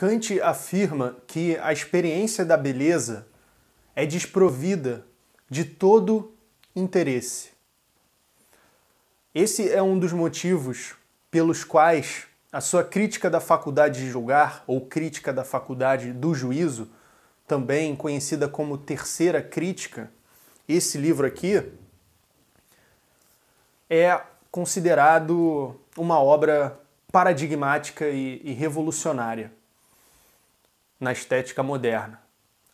Kant afirma que a experiência da beleza é desprovida de todo interesse. Esse é um dos motivos pelos quais a sua crítica da faculdade de julgar, ou crítica da faculdade do juízo, também conhecida como terceira crítica, esse livro aqui, é considerado uma obra paradigmática e, e revolucionária na estética moderna.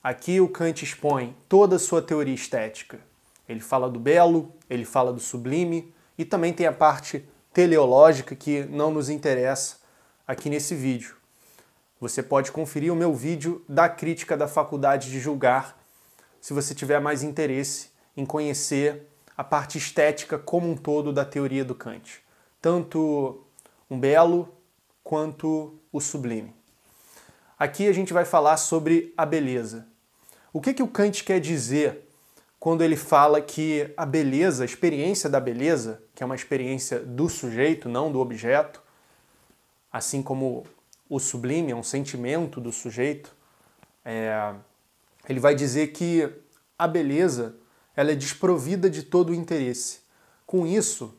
Aqui o Kant expõe toda a sua teoria estética. Ele fala do belo, ele fala do sublime e também tem a parte teleológica que não nos interessa aqui nesse vídeo. Você pode conferir o meu vídeo da crítica da faculdade de julgar, se você tiver mais interesse em conhecer a parte estética como um todo da teoria do Kant, tanto um belo quanto o sublime. Aqui a gente vai falar sobre a beleza. O que, que o Kant quer dizer quando ele fala que a beleza, a experiência da beleza, que é uma experiência do sujeito, não do objeto, assim como o sublime é um sentimento do sujeito, é... ele vai dizer que a beleza ela é desprovida de todo o interesse. Com isso,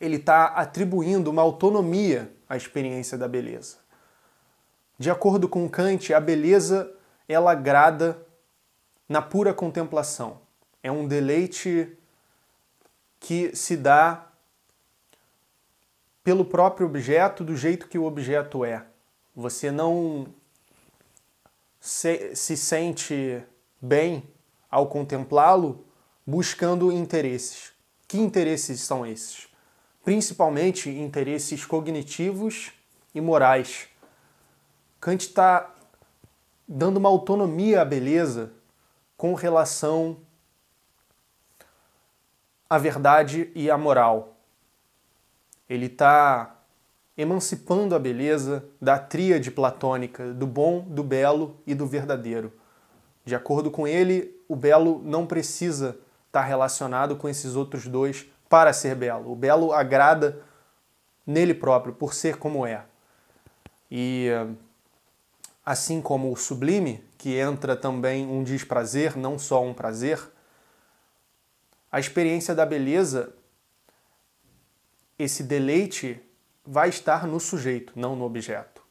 ele está atribuindo uma autonomia à experiência da beleza. De acordo com Kant, a beleza ela agrada na pura contemplação. É um deleite que se dá pelo próprio objeto, do jeito que o objeto é. Você não se, se sente bem ao contemplá-lo buscando interesses. Que interesses são esses? Principalmente interesses cognitivos e morais Kant está dando uma autonomia à beleza com relação à verdade e à moral. Ele está emancipando a beleza da tríade platônica do bom, do belo e do verdadeiro. De acordo com ele, o belo não precisa estar tá relacionado com esses outros dois para ser belo. O belo agrada nele próprio, por ser como é. E assim como o sublime, que entra também um desprazer, não só um prazer, a experiência da beleza, esse deleite, vai estar no sujeito, não no objeto.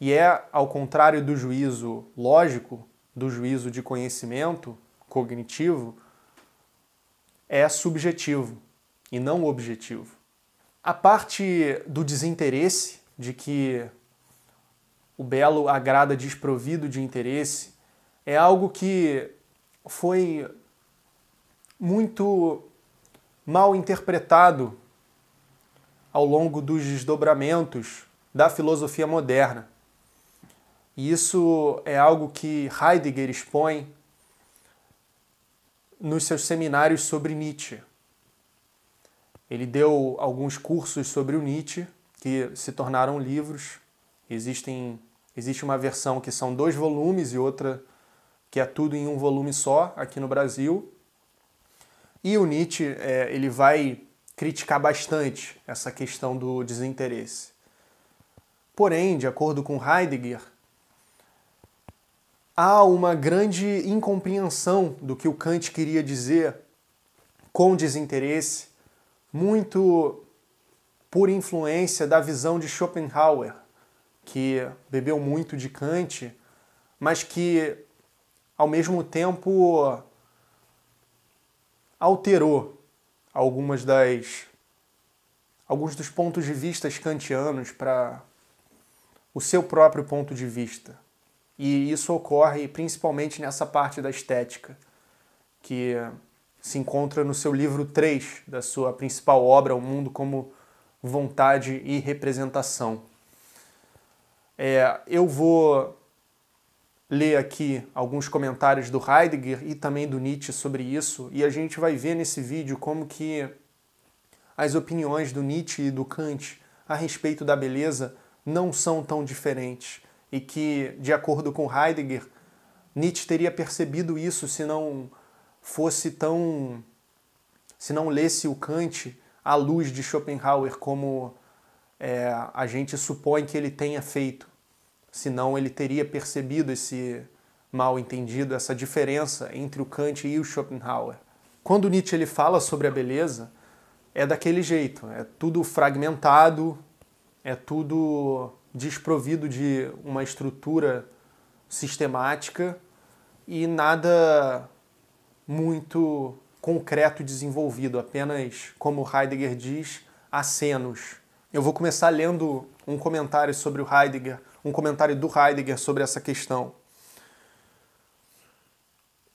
E é, ao contrário do juízo lógico, do juízo de conhecimento cognitivo, é subjetivo e não objetivo. A parte do desinteresse, de que o belo agrada desprovido de interesse, é algo que foi muito mal interpretado ao longo dos desdobramentos da filosofia moderna. E isso é algo que Heidegger expõe nos seus seminários sobre Nietzsche. Ele deu alguns cursos sobre o Nietzsche, que se tornaram livros, Existem, existe uma versão que são dois volumes e outra que é tudo em um volume só aqui no Brasil. E o Nietzsche é, ele vai criticar bastante essa questão do desinteresse. Porém, de acordo com Heidegger, há uma grande incompreensão do que o Kant queria dizer com desinteresse, muito por influência da visão de Schopenhauer, que bebeu muito de Kant, mas que ao mesmo tempo alterou algumas das alguns dos pontos de vista kantianos para o seu próprio ponto de vista. E isso ocorre principalmente nessa parte da estética, que se encontra no seu livro 3 da sua principal obra, O Mundo como Vontade e Representação. É, eu vou ler aqui alguns comentários do Heidegger e também do Nietzsche sobre isso, e a gente vai ver nesse vídeo como que as opiniões do Nietzsche e do Kant a respeito da beleza não são tão diferentes e que, de acordo com Heidegger, Nietzsche teria percebido isso se não fosse tão se não lesse o Kant à luz de Schopenhauer como é, a gente supõe que ele tenha feito, senão ele teria percebido esse mal entendido, essa diferença entre o Kant e o Schopenhauer. Quando Nietzsche ele fala sobre a beleza, é daquele jeito, é tudo fragmentado, é tudo desprovido de uma estrutura sistemática e nada muito concreto desenvolvido, apenas, como Heidegger diz, acenos. Eu vou começar lendo um comentário sobre o Heidegger, um comentário do Heidegger sobre essa questão.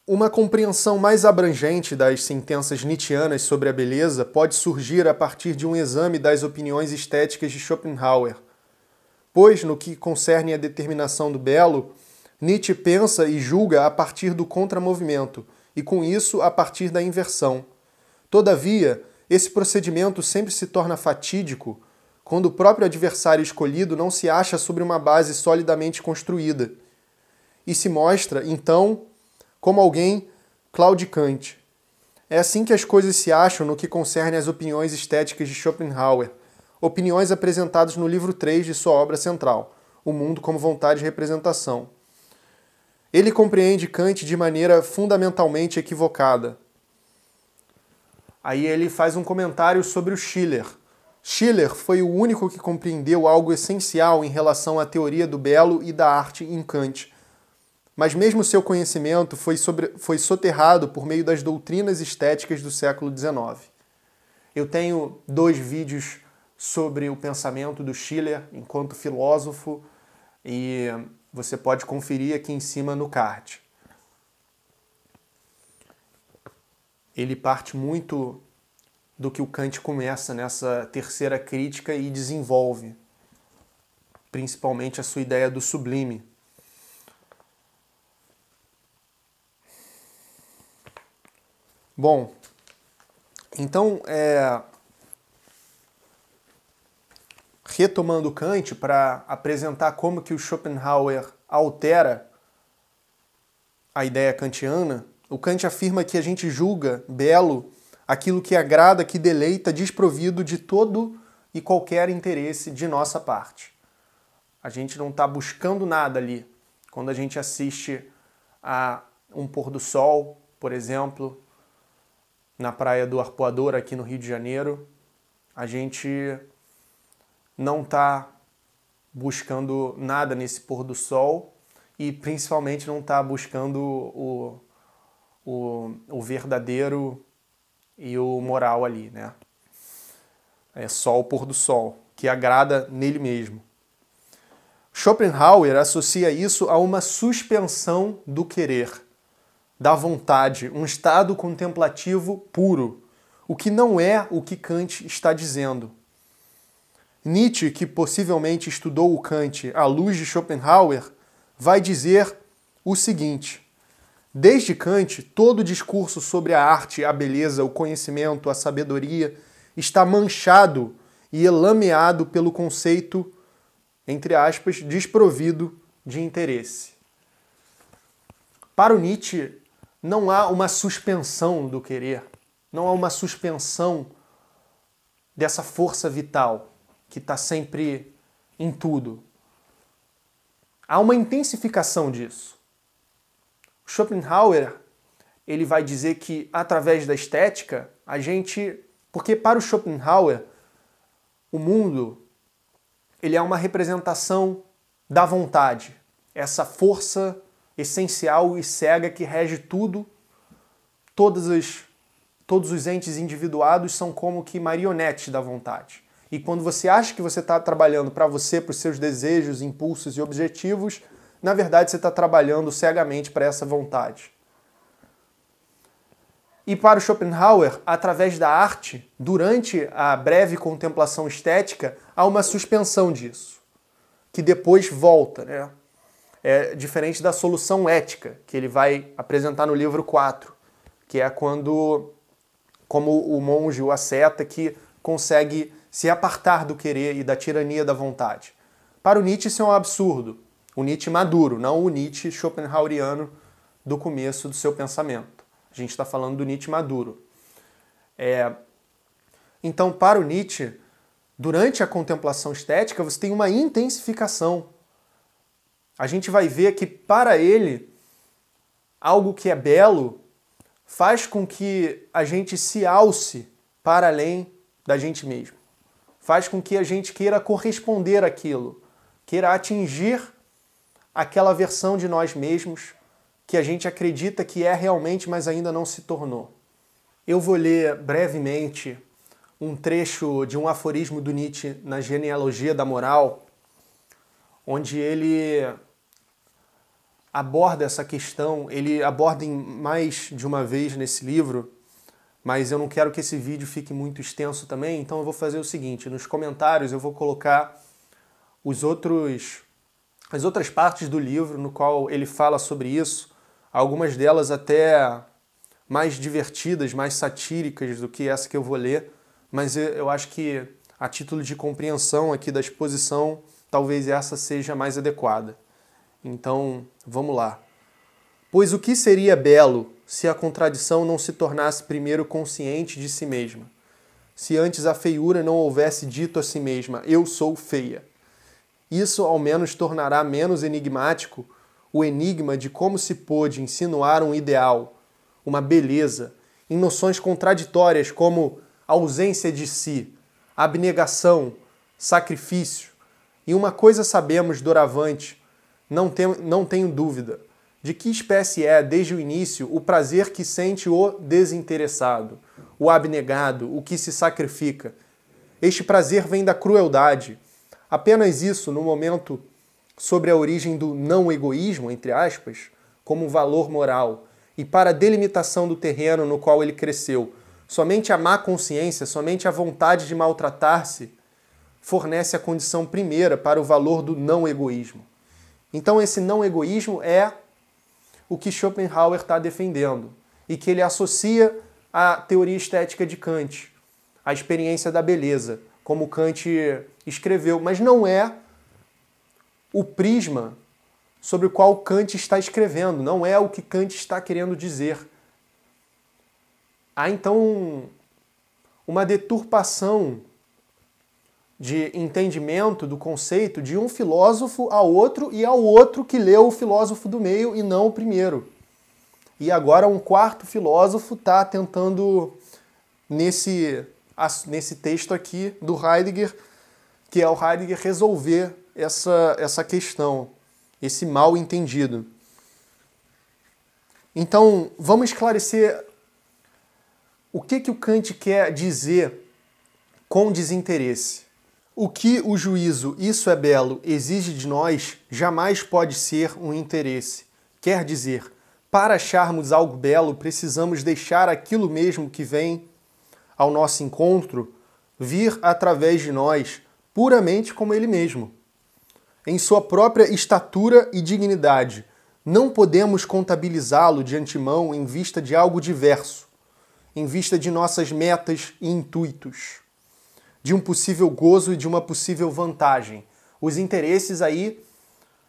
Uma compreensão mais abrangente das sentenças nietzschianas sobre a beleza pode surgir a partir de um exame das opiniões estéticas de Schopenhauer. Pois, no que concerne a determinação do belo, Nietzsche pensa e julga a partir do contramovimento, e com isso a partir da inversão. Todavia, esse procedimento sempre se torna fatídico quando o próprio adversário escolhido não se acha sobre uma base solidamente construída, e se mostra, então, como alguém claudicante. É assim que as coisas se acham no que concerne às opiniões estéticas de Schopenhauer, opiniões apresentadas no livro 3 de sua obra central, O Mundo como Vontade e Representação. Ele compreende Kant de maneira fundamentalmente equivocada. Aí ele faz um comentário sobre o Schiller Schiller foi o único que compreendeu algo essencial em relação à teoria do belo e da arte em Kant. Mas mesmo seu conhecimento foi, sobre... foi soterrado por meio das doutrinas estéticas do século XIX. Eu tenho dois vídeos sobre o pensamento do Schiller enquanto filósofo e você pode conferir aqui em cima no card. Ele parte muito do que o Kant começa nessa terceira crítica e desenvolve, principalmente a sua ideia do sublime. Bom, então, é, retomando Kant para apresentar como que o Schopenhauer altera a ideia kantiana, o Kant afirma que a gente julga belo aquilo que agrada, que deleita, desprovido de todo e qualquer interesse de nossa parte. A gente não está buscando nada ali. Quando a gente assiste a um pôr do sol, por exemplo, na praia do Arpoador, aqui no Rio de Janeiro, a gente não está buscando nada nesse pôr do sol e principalmente não está buscando o, o, o verdadeiro e o moral ali, né? É sol pôr do sol, que agrada nele mesmo. Schopenhauer associa isso a uma suspensão do querer, da vontade, um estado contemplativo puro, o que não é o que Kant está dizendo. Nietzsche, que possivelmente estudou o Kant à luz de Schopenhauer, vai dizer o seguinte: Desde Kant, todo discurso sobre a arte, a beleza, o conhecimento, a sabedoria está manchado e elameado pelo conceito, entre aspas, desprovido de interesse. Para o Nietzsche, não há uma suspensão do querer, não há uma suspensão dessa força vital que está sempre em tudo. Há uma intensificação disso. Schopenhauer ele vai dizer que através da estética a gente, porque para o Schopenhauer o mundo ele é uma representação da vontade, essa força essencial e cega que rege tudo. Todas as, todos os entes individuados são como que marionetes da vontade. E quando você acha que você está trabalhando para você, para os seus desejos, impulsos e objetivos, na verdade você está trabalhando cegamente para essa vontade. E para o Schopenhauer, através da arte, durante a breve contemplação estética, há uma suspensão disso, que depois volta, né? É diferente da solução ética, que ele vai apresentar no livro 4, que é quando, como o monge, o aceta, que consegue se apartar do querer e da tirania da vontade. Para o Nietzsche, isso é um absurdo, o Nietzsche maduro, não o Nietzsche schopenhaueriano do começo do seu pensamento. A gente está falando do Nietzsche maduro. É... Então, para o Nietzsche, durante a contemplação estética, você tem uma intensificação. A gente vai ver que, para ele, algo que é belo faz com que a gente se alce para além da gente mesmo. Faz com que a gente queira corresponder àquilo, queira atingir aquela versão de nós mesmos que a gente acredita que é realmente, mas ainda não se tornou. Eu vou ler brevemente um trecho de um aforismo do Nietzsche na Genealogia da Moral, onde ele aborda essa questão, ele aborda em mais de uma vez nesse livro, mas eu não quero que esse vídeo fique muito extenso também, então eu vou fazer o seguinte, nos comentários eu vou colocar os outros as outras partes do livro no qual ele fala sobre isso, algumas delas até mais divertidas, mais satíricas do que essa que eu vou ler, mas eu acho que a título de compreensão aqui da exposição, talvez essa seja mais adequada. Então, vamos lá. Pois o que seria belo se a contradição não se tornasse primeiro consciente de si mesma? Se antes a feiura não houvesse dito a si mesma, eu sou feia. Isso ao menos tornará menos enigmático o enigma de como se pôde insinuar um ideal, uma beleza, em noções contraditórias como ausência de si, abnegação, sacrifício. E uma coisa sabemos doravante, não, tem, não tenho dúvida, de que espécie é, desde o início, o prazer que sente o desinteressado, o abnegado, o que se sacrifica. Este prazer vem da crueldade, Apenas isso, no momento sobre a origem do não egoísmo, entre aspas, como um valor moral e para a delimitação do terreno no qual ele cresceu. Somente a má consciência, somente a vontade de maltratar-se fornece a condição primeira para o valor do não egoísmo. Então, esse não egoísmo é o que Schopenhauer está defendendo e que ele associa à teoria estética de Kant, à experiência da beleza como Kant escreveu, mas não é o prisma sobre o qual Kant está escrevendo, não é o que Kant está querendo dizer. Há então uma deturpação de entendimento do conceito de um filósofo a outro e ao outro que leu o filósofo do meio e não o primeiro. E agora um quarto filósofo está tentando, nesse nesse texto aqui do Heidegger, que é o Heidegger resolver essa, essa questão, esse mal entendido. Então, vamos esclarecer o que, que o Kant quer dizer com desinteresse. O que o juízo Isso é Belo exige de nós jamais pode ser um interesse. Quer dizer, para acharmos algo belo, precisamos deixar aquilo mesmo que vem ao nosso encontro vir através de nós puramente como Ele mesmo. Em sua própria estatura e dignidade, não podemos contabilizá-lo de antemão em vista de algo diverso, em vista de nossas metas e intuitos, de um possível gozo e de uma possível vantagem. Os interesses aí,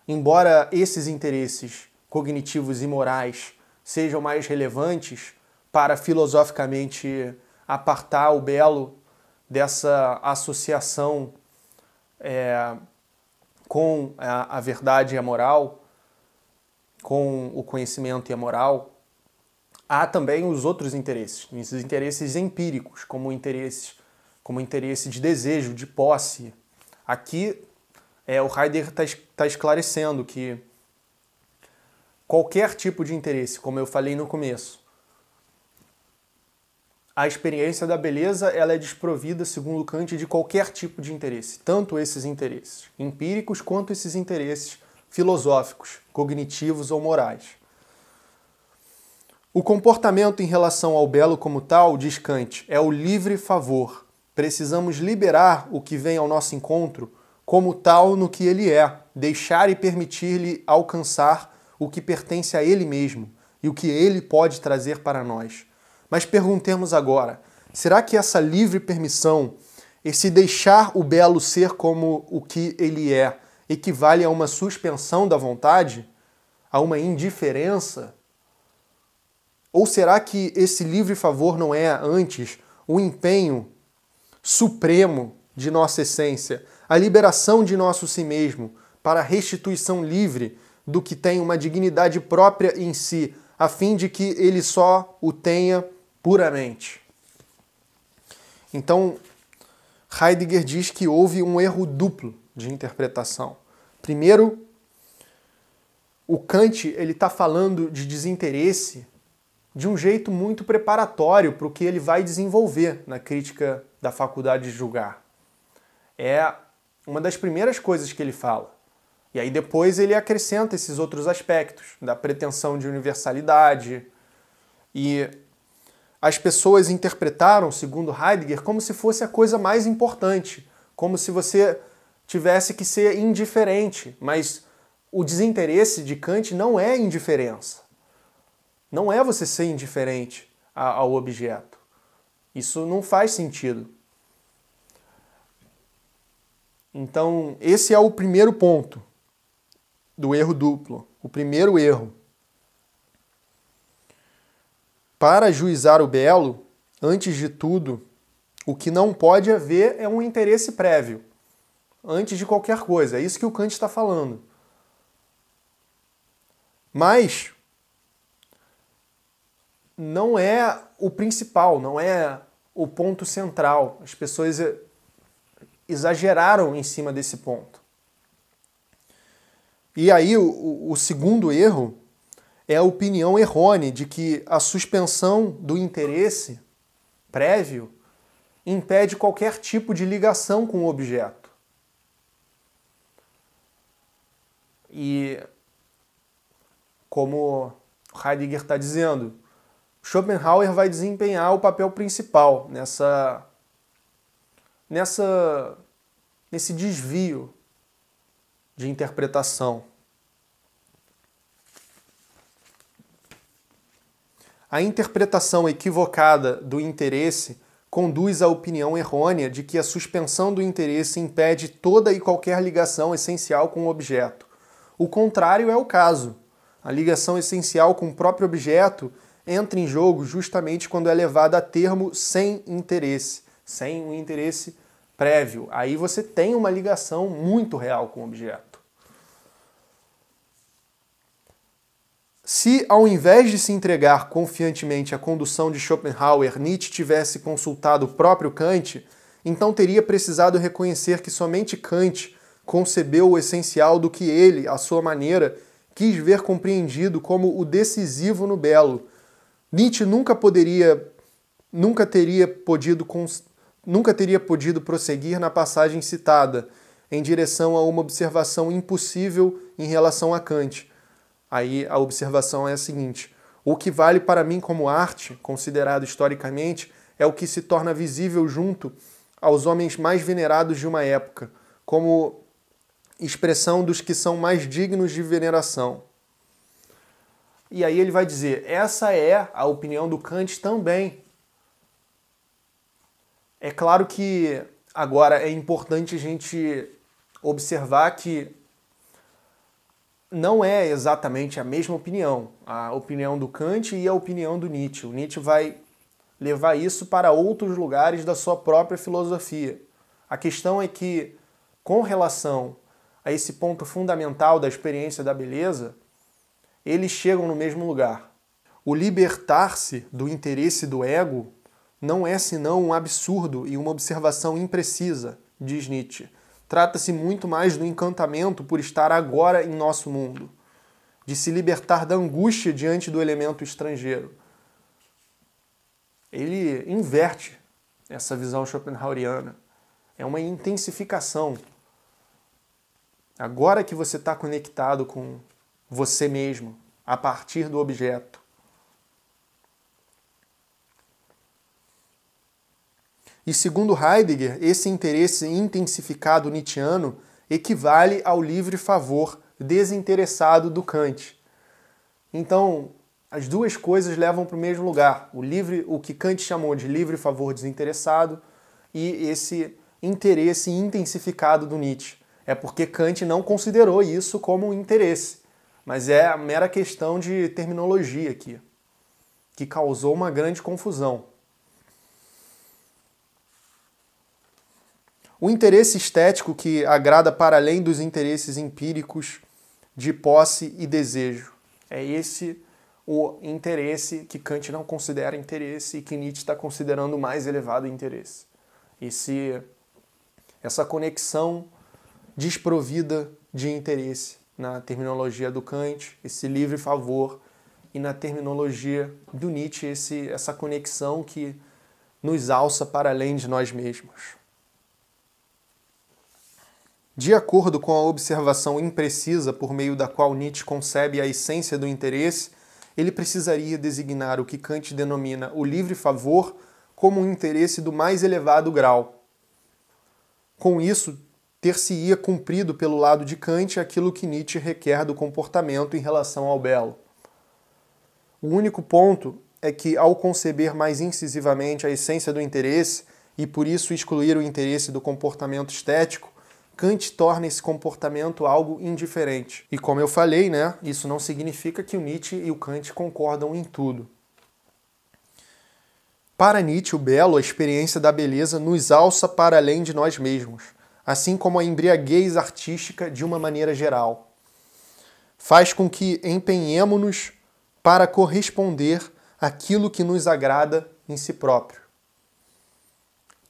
embora esses interesses cognitivos e morais sejam mais relevantes para filosoficamente apartar o belo dessa associação é, com a, a verdade e a moral, com o conhecimento e a moral, há também os outros interesses, os interesses empíricos, como interesses, como interesse de desejo, de posse. Aqui é, o Heidegger está tá esclarecendo que qualquer tipo de interesse, como eu falei no começo, a experiência da beleza ela é desprovida, segundo Kant, de qualquer tipo de interesse, tanto esses interesses empíricos quanto esses interesses filosóficos, cognitivos ou morais. O comportamento em relação ao belo como tal, diz Kant, é o livre favor. Precisamos liberar o que vem ao nosso encontro como tal no que ele é, deixar e permitir-lhe alcançar o que pertence a ele mesmo e o que ele pode trazer para nós. Mas perguntemos agora: será que essa livre permissão, esse deixar o belo ser como o que ele é, equivale a uma suspensão da vontade? A uma indiferença? Ou será que esse livre favor não é, antes, o empenho supremo de nossa essência, a liberação de nosso si mesmo para a restituição livre do que tem uma dignidade própria em si, a fim de que ele só o tenha puramente. Então, Heidegger diz que houve um erro duplo de interpretação. Primeiro, o Kant ele está falando de desinteresse de um jeito muito preparatório para o que ele vai desenvolver na crítica da faculdade de julgar. É uma das primeiras coisas que ele fala. E aí depois ele acrescenta esses outros aspectos da pretensão de universalidade e as pessoas interpretaram, segundo Heidegger, como se fosse a coisa mais importante, como se você tivesse que ser indiferente, mas o desinteresse de Kant não é indiferença. Não é você ser indiferente ao objeto. Isso não faz sentido. Então, esse é o primeiro ponto do erro duplo, o primeiro erro. Para juizar o belo, antes de tudo, o que não pode haver é um interesse prévio, antes de qualquer coisa. É isso que o Kant está falando. Mas não é o principal, não é o ponto central. As pessoas exageraram em cima desse ponto. E aí, o, o segundo erro é a opinião errônea de que a suspensão do interesse prévio impede qualquer tipo de ligação com o objeto. E como Heidegger está dizendo, Schopenhauer vai desempenhar o papel principal nessa nessa nesse desvio de interpretação. A interpretação equivocada do interesse conduz à opinião errônea de que a suspensão do interesse impede toda e qualquer ligação essencial com o objeto. O contrário é o caso. A ligação essencial com o próprio objeto entra em jogo justamente quando é levada a termo sem interesse, sem um interesse prévio. Aí você tem uma ligação muito real com o objeto. Se, ao invés de se entregar confiantemente à condução de Schopenhauer, Nietzsche tivesse consultado o próprio Kant, então teria precisado reconhecer que somente Kant concebeu o essencial do que ele, à sua maneira, quis ver compreendido como o decisivo no belo. Nietzsche nunca poderia, nunca teria podido, nunca teria podido prosseguir na passagem citada, em direção a uma observação impossível em relação a Kant Aí a observação é a seguinte: o que vale para mim como arte, considerado historicamente, é o que se torna visível junto aos homens mais venerados de uma época, como expressão dos que são mais dignos de veneração. E aí ele vai dizer: essa é a opinião do Kant também. É claro que agora é importante a gente observar que não é exatamente a mesma opinião, a opinião do Kant e a opinião do Nietzsche. O Nietzsche vai levar isso para outros lugares da sua própria filosofia. A questão é que, com relação a esse ponto fundamental da experiência da beleza, eles chegam no mesmo lugar. O libertar-se do interesse do ego não é senão um absurdo e uma observação imprecisa, diz Nietzsche Trata-se muito mais do encantamento por estar agora em nosso mundo, de se libertar da angústia diante do elemento estrangeiro. Ele inverte essa visão schopenhaueriana. É uma intensificação. Agora que você está conectado com você mesmo, a partir do objeto, E segundo Heidegger, esse interesse intensificado nietzschiano equivale ao livre favor desinteressado do Kant. Então, as duas coisas levam para o mesmo lugar, o livre, o que Kant chamou de livre favor desinteressado e esse interesse intensificado do Nietzsche. É porque Kant não considerou isso como um interesse, mas é a mera questão de terminologia aqui, que causou uma grande confusão. O interesse estético que agrada para além dos interesses empíricos de posse e desejo. É esse o interesse que Kant não considera interesse e que Nietzsche está considerando o mais elevado interesse. Esse, essa conexão desprovida de interesse na terminologia do Kant, esse livre favor, e na terminologia do Nietzsche, esse, essa conexão que nos alça para além de nós mesmos. De acordo com a observação imprecisa por meio da qual Nietzsche concebe a essência do interesse, ele precisaria designar o que Kant denomina o livre favor como um interesse do mais elevado grau. Com isso, ter-se-ia cumprido pelo lado de Kant aquilo que Nietzsche requer do comportamento em relação ao belo. O único ponto é que, ao conceber mais incisivamente a essência do interesse e por isso excluir o interesse do comportamento estético, Kant torna esse comportamento algo indiferente. E como eu falei, né, isso não significa que o Nietzsche e o Kant concordam em tudo. Para Nietzsche, o belo, a experiência da beleza, nos alça para além de nós mesmos, assim como a embriaguez artística de uma maneira geral. Faz com que empenhemos-nos para corresponder àquilo que nos agrada em si próprio,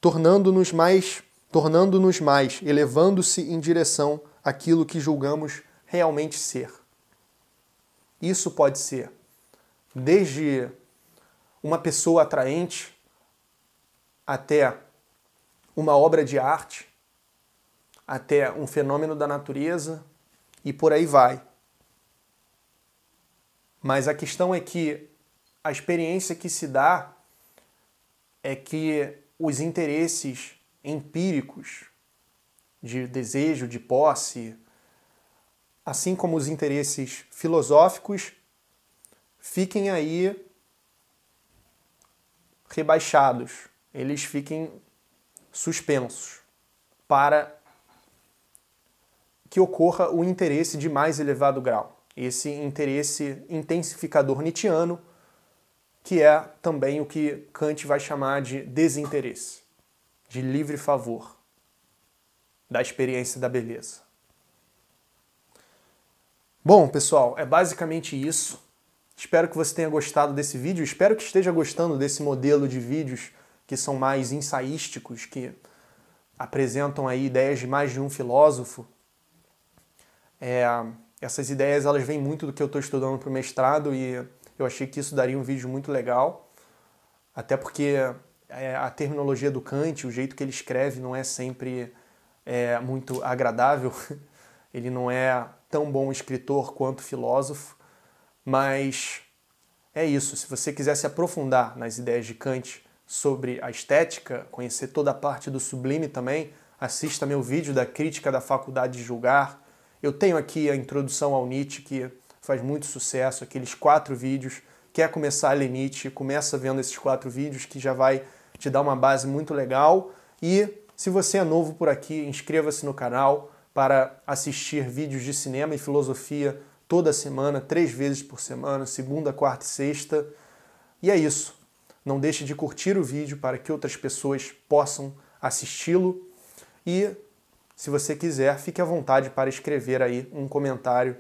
tornando-nos mais tornando-nos mais, elevando-se em direção àquilo que julgamos realmente ser. Isso pode ser desde uma pessoa atraente até uma obra de arte, até um fenômeno da natureza e por aí vai. Mas a questão é que a experiência que se dá é que os interesses empíricos de desejo, de posse, assim como os interesses filosóficos, fiquem aí rebaixados, eles fiquem suspensos para que ocorra o interesse de mais elevado grau, esse interesse intensificador nietiano, que é também o que Kant vai chamar de desinteresse de livre favor da experiência da beleza. Bom, pessoal, é basicamente isso. Espero que você tenha gostado desse vídeo, espero que esteja gostando desse modelo de vídeos que são mais ensaísticos, que apresentam aí ideias de mais de um filósofo. É, essas ideias elas vêm muito do que eu estou estudando para o mestrado e eu achei que isso daria um vídeo muito legal, até porque é, a terminologia do Kant, o jeito que ele escreve não é sempre é, muito agradável. Ele não é tão bom escritor quanto filósofo, mas é isso. Se você quiser se aprofundar nas ideias de Kant sobre a estética, conhecer toda a parte do sublime também, assista meu vídeo da crítica da faculdade de julgar. Eu tenho aqui a introdução ao Nietzsche que faz muito sucesso, aqueles quatro vídeos. Quer começar a ler Nietzsche, começa vendo esses quatro vídeos que já vai te dá uma base muito legal. E se você é novo por aqui, inscreva-se no canal para assistir vídeos de cinema e filosofia toda semana, três vezes por semana, segunda, quarta e sexta. E é isso. Não deixe de curtir o vídeo para que outras pessoas possam assisti-lo. E, se você quiser, fique à vontade para escrever aí um comentário